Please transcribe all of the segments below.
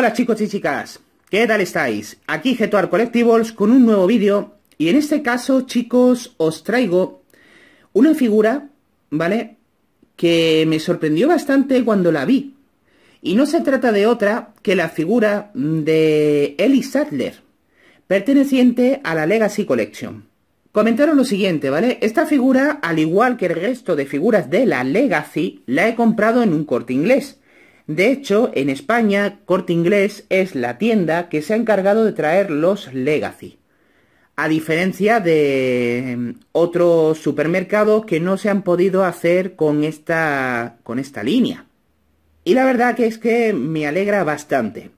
Hola chicos y chicas, ¿qué tal estáis? Aquí Getuar Collectibles con un nuevo vídeo y en este caso chicos os traigo una figura, ¿vale? Que me sorprendió bastante cuando la vi y no se trata de otra que la figura de Ellie Sadler, perteneciente a la Legacy Collection. Comentaron lo siguiente, ¿vale? Esta figura, al igual que el resto de figuras de la Legacy, la he comprado en un corte inglés de hecho, en España, Corte Inglés es la tienda que se ha encargado de traer los Legacy. A diferencia de mm, otros supermercados que no se han podido hacer con esta, con esta línea. Y la verdad que es que me alegra bastante.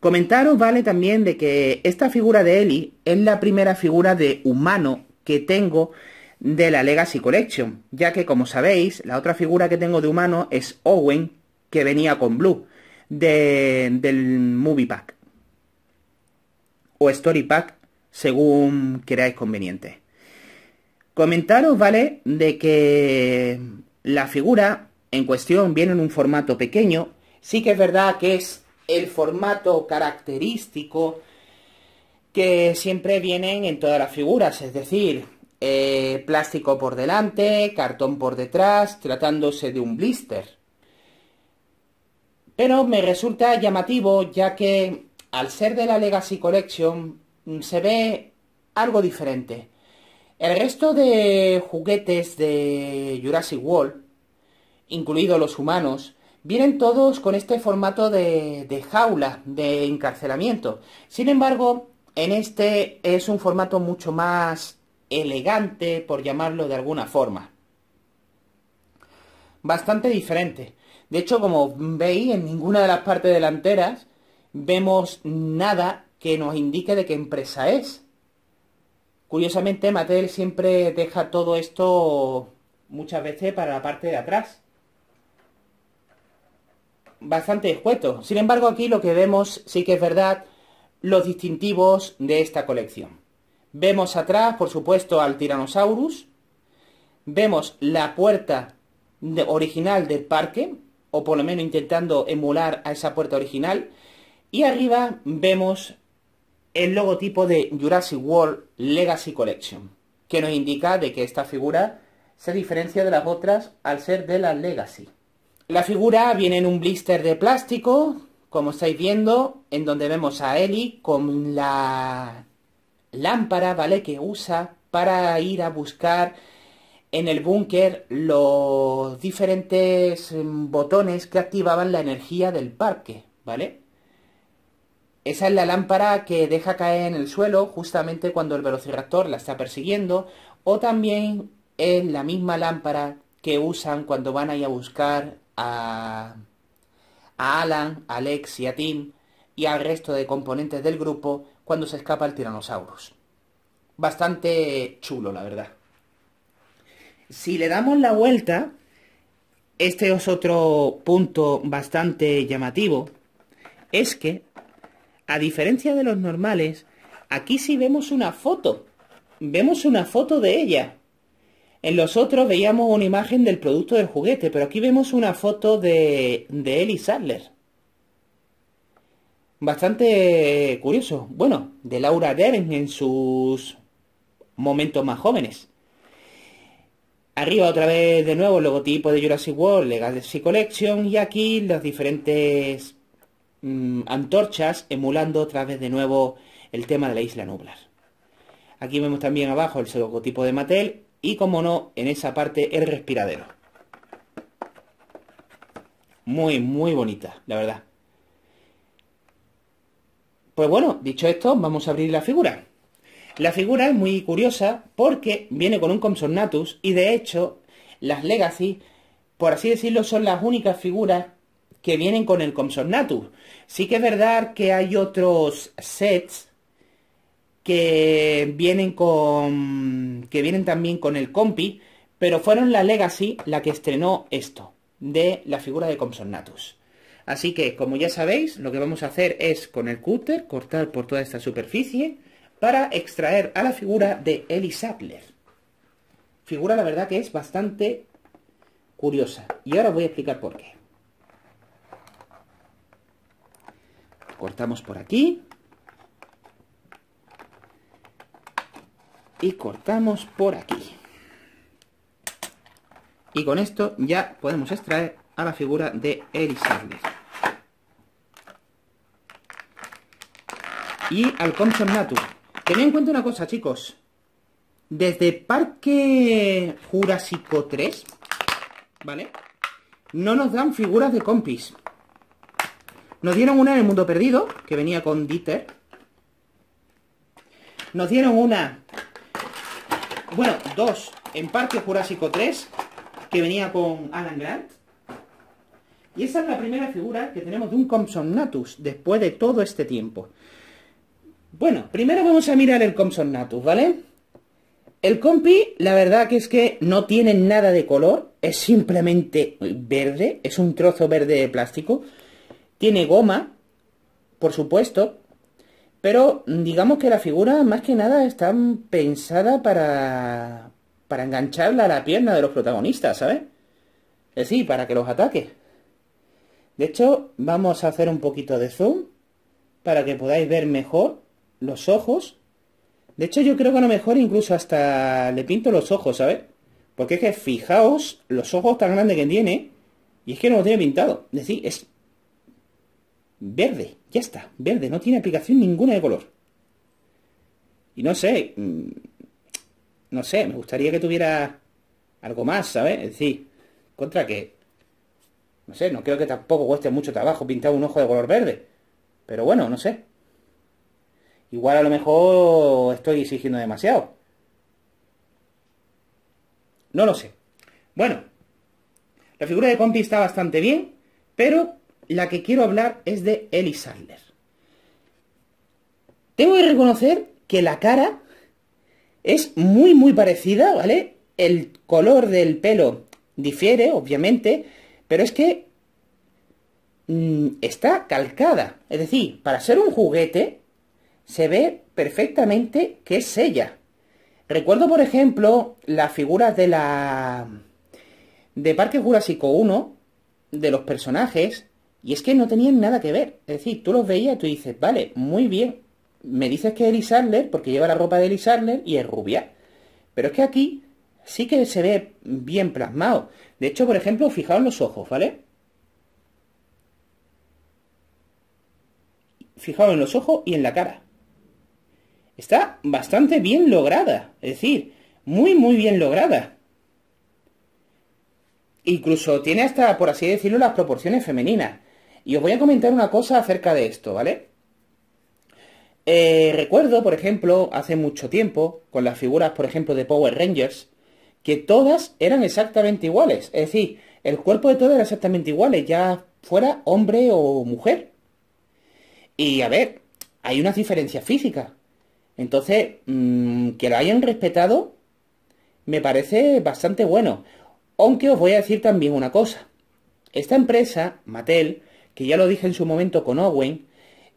Comentaros vale también de que esta figura de Eli es la primera figura de humano que tengo de la Legacy Collection, ya que como sabéis, la otra figura que tengo de humano es Owen, que venía con Blue del Movie Pack o Story Pack, según queráis conveniente. Comentaros, ¿vale? De que la figura en cuestión viene en un formato pequeño. Sí que es verdad que es el formato característico que siempre vienen en todas las figuras, es decir, eh, plástico por delante, cartón por detrás, tratándose de un blister. Pero me resulta llamativo ya que al ser de la Legacy Collection mm, se ve algo diferente. El resto de juguetes de Jurassic World, incluidos los humanos, vienen todos con este formato de, de jaula, de encarcelamiento. Sin embargo, en este es un formato mucho más elegante, por llamarlo de alguna forma bastante diferente. De hecho, como veis, en ninguna de las partes delanteras vemos nada que nos indique de qué empresa es. Curiosamente, Mattel siempre deja todo esto muchas veces para la parte de atrás. Bastante escueto. Sin embargo, aquí lo que vemos sí que es verdad los distintivos de esta colección. Vemos atrás, por supuesto, al Tyrannosaurus. Vemos la puerta original del parque, o por lo menos intentando emular a esa puerta original. Y arriba vemos el logotipo de Jurassic World Legacy Collection, que nos indica de que esta figura se diferencia de las otras al ser de la Legacy. La figura viene en un blister de plástico, como estáis viendo, en donde vemos a Ellie con la lámpara, ¿vale?, que usa para ir a buscar en el búnker los diferentes em, botones que activaban la energía del parque, ¿vale? Esa es la lámpara que deja caer en el suelo justamente cuando el velociraptor la está persiguiendo, o también es la misma lámpara que usan cuando van ahí a buscar a, Alan, Alex y a Tim y al resto de componentes del grupo cuando se escapa el Tiranosaurus Bastante chulo, la verdad. Si le damos la vuelta, este es otro punto bastante llamativo, es que, a diferencia de los normales, aquí sí vemos una foto. Vemos una foto de ella. En los otros veíamos una imagen del producto del juguete, pero aquí vemos una foto de, de Ellie Sadler. Bastante curioso. Bueno, de Laura Dern en sus momentos más jóvenes. Arriba otra vez de nuevo el logotipo de Jurassic World Legacy Collection y aquí las diferentes mm, antorchas emulando otra vez de nuevo el tema de la isla nublar. Aquí vemos también abajo el logotipo de Mattel y como no, en esa parte el respiradero. Muy, muy bonita, la verdad. Pues bueno, dicho esto, vamos a abrir la figura. La figura es muy curiosa porque viene con un Natus y de hecho las Legacy, por así decirlo, son las únicas figuras que vienen con el Natus. Sí que es verdad que hay otros sets que vienen con que vienen también con el Compi, pero fueron las Legacy la que estrenó esto de la figura de Natus. Así que, como ya sabéis, lo que vamos a hacer es con el cúter cortar por toda esta superficie para extraer a la figura de Eli Sattler. Figura, la verdad, que es bastante curiosa. Y ahora voy a explicar por qué. Cortamos por aquí. Y cortamos por aquí. Y con esto ya podemos extraer a la figura de Eli Sattler. Y al Compton Tened en cuenta una cosa, chicos. Desde Parque Jurásico 3, ¿vale? No nos dan figuras de compis. Nos dieron una en el mundo perdido, que venía con Dieter. Nos dieron una... Bueno, dos en Parque Jurásico 3, que venía con Alan Grant. Y esa es la primera figura que tenemos de un Natus, después de todo este tiempo. Bueno, primero vamos a mirar el Natus, ¿vale? El compi, la verdad que es que no tiene nada de color, es simplemente verde, es un trozo verde de plástico. Tiene goma, por supuesto, pero digamos que la figura más que nada está pensada para, para engancharla a la pierna de los protagonistas, ¿sabes? Es decir, para que los ataque. De hecho, vamos a hacer un poquito de zoom para que podáis ver mejor los ojos. De hecho, yo creo que a lo mejor incluso hasta le pinto los ojos, ¿sabes? Porque es que fijaos los ojos tan grandes que tiene. Y es que no lo tiene pintado. Es decir, es verde. Ya está, verde. No tiene aplicación ninguna de color. Y no sé. Mm, no sé, me gustaría que tuviera algo más, ¿sabes? Es decir, contra que... No sé, no creo que tampoco cueste mucho trabajo pintar un ojo de color verde. Pero bueno, no sé. Igual a lo mejor estoy exigiendo demasiado. No lo sé. Bueno, la figura de Compi está bastante bien, pero la que quiero hablar es de Ellie Sandler. Tengo que reconocer que la cara es muy muy parecida, ¿vale? El color del pelo difiere, obviamente, pero es que mm, está calcada. Es decir, para ser un juguete, se ve perfectamente que es ella. Recuerdo, por ejemplo, las figuras de la... de Parque Jurásico 1, de los personajes, y es que no tenían nada que ver. Es decir, tú los veías y tú dices, vale, muy bien, me dices que es Elizabeth porque lleva la ropa de Elizabeth y es rubia. Pero es que aquí sí que se ve bien plasmado. De hecho, por ejemplo, fijaos los ojos, ¿vale? Fijaos en los ojos y en la cara está bastante bien lograda. Es decir, muy, muy bien lograda. Incluso tiene hasta, por así decirlo, las proporciones femeninas. Y os voy a comentar una cosa acerca de esto, ¿vale? Eh, recuerdo, por ejemplo, hace mucho tiempo, con las figuras, por ejemplo, de Power Rangers, que todas eran exactamente iguales. Es decir, el cuerpo de todas era exactamente igual, ya fuera hombre o mujer. Y a ver, hay unas diferencias físicas. Entonces, mm, que lo hayan respetado me parece bastante bueno. Aunque os voy a decir también una cosa. Esta empresa, Mattel, que ya lo dije en su momento con Owen,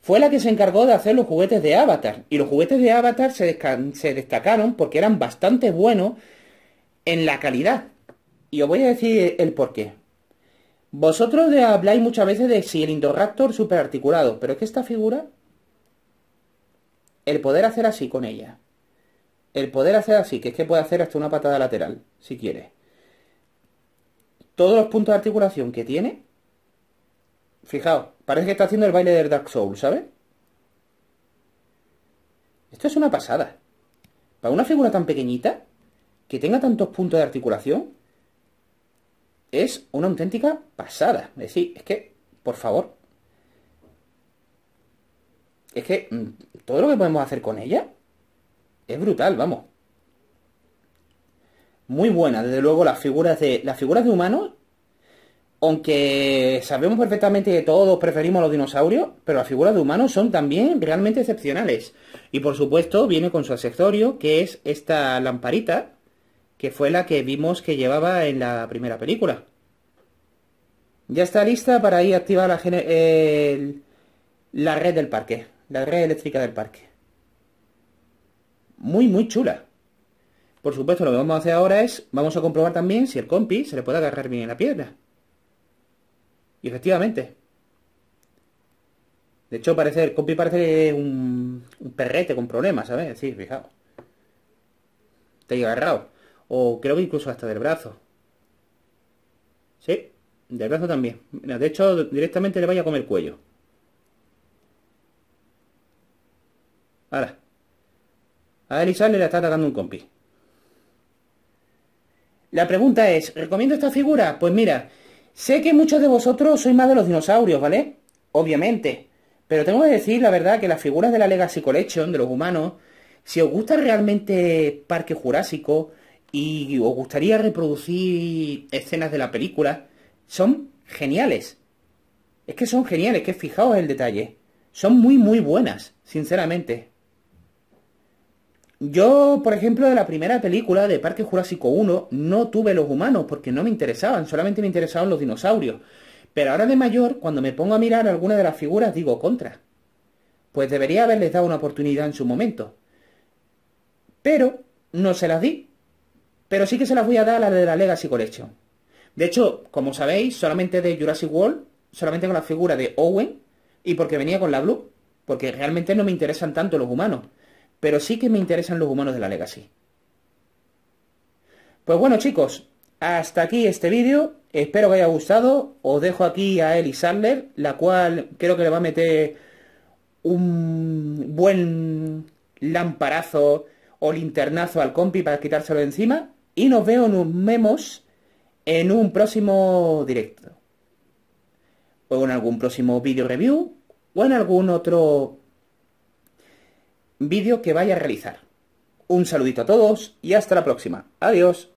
fue la que se encargó de hacer los juguetes de Avatar. Y los juguetes de Avatar se, destacaron porque eran bastante buenos en la calidad. Y os voy a decir el porqué. Vosotros habláis muchas veces de si el Indoraptor superarticulado, pero es que esta figura el poder hacer así con ella. El poder hacer así, que es que puede hacer hasta una patada lateral, si quiere. Todos los puntos de articulación que tiene. Fijaos, parece que está haciendo el baile del Dark Souls, ¿sabes? Esto es una pasada. Para una figura tan pequeñita, que tenga tantos puntos de articulación, es una auténtica pasada. Es decir, es que, por favor, es que mm, todo lo que podemos hacer con ella es brutal, vamos. Muy buena, desde luego, las figuras de. Las figuras de humanos. Aunque sabemos perfectamente que todos preferimos los dinosaurios, pero las figuras de humanos son también realmente excepcionales. Y por supuesto, viene con su accesorio, que es esta lamparita, que fue la que vimos que llevaba en la primera película. Ya está lista para ir a activar la, la red del parque la red eléctrica del parque. Muy, muy chula. Por supuesto, lo que vamos a hacer ahora es, vamos a comprobar también si el compi se le puede agarrar bien en la pierna Y efectivamente. De hecho, parece, el compi parece un, perrete con problemas, ¿sabes? Sí, fijado te ahí agarrado. O creo que incluso hasta del brazo. Sí, del brazo también. De hecho, directamente le vaya a comer el cuello. A Elizabeth la está atacando un compi. La pregunta es, ¿recomiendo esta figura? Pues mira, sé que muchos de vosotros sois más de los dinosaurios, ¿vale? Obviamente. Pero tengo que decir la verdad que las figuras de la Legacy Collection, de los humanos, si os gusta realmente Parque Jurásico y os gustaría reproducir escenas de la película, son geniales. Es que son geniales, que fijaos el detalle. Son muy, muy buenas, sinceramente. Yo, por ejemplo, de la primera película de Parque Jurásico 1 no tuve los humanos porque no me interesaban, solamente me interesaban los dinosaurios. Pero ahora de mayor, cuando me pongo a mirar alguna de las figuras, digo contra. Pues debería haberles dado una oportunidad en su momento. Pero no se las di. Pero sí que se las voy a dar a la de la Legacy Collection. De hecho, como sabéis, solamente de Jurassic World, solamente con la figura de Owen y porque venía con la Blue. Porque realmente no me interesan tanto los humanos. Pero sí que me interesan los humanos de la Legacy. Pues bueno chicos, hasta aquí este vídeo. Espero que haya gustado. Os dejo aquí a Eli Sandler, la cual creo que le va a meter un buen lamparazo o linternazo al compi para quitárselo de encima. Y nos veo, un Memos en un próximo directo. O en algún próximo vídeo review. O en algún otro vídeo que vaya a realizar. Un saludito a todos y hasta la próxima. Adiós.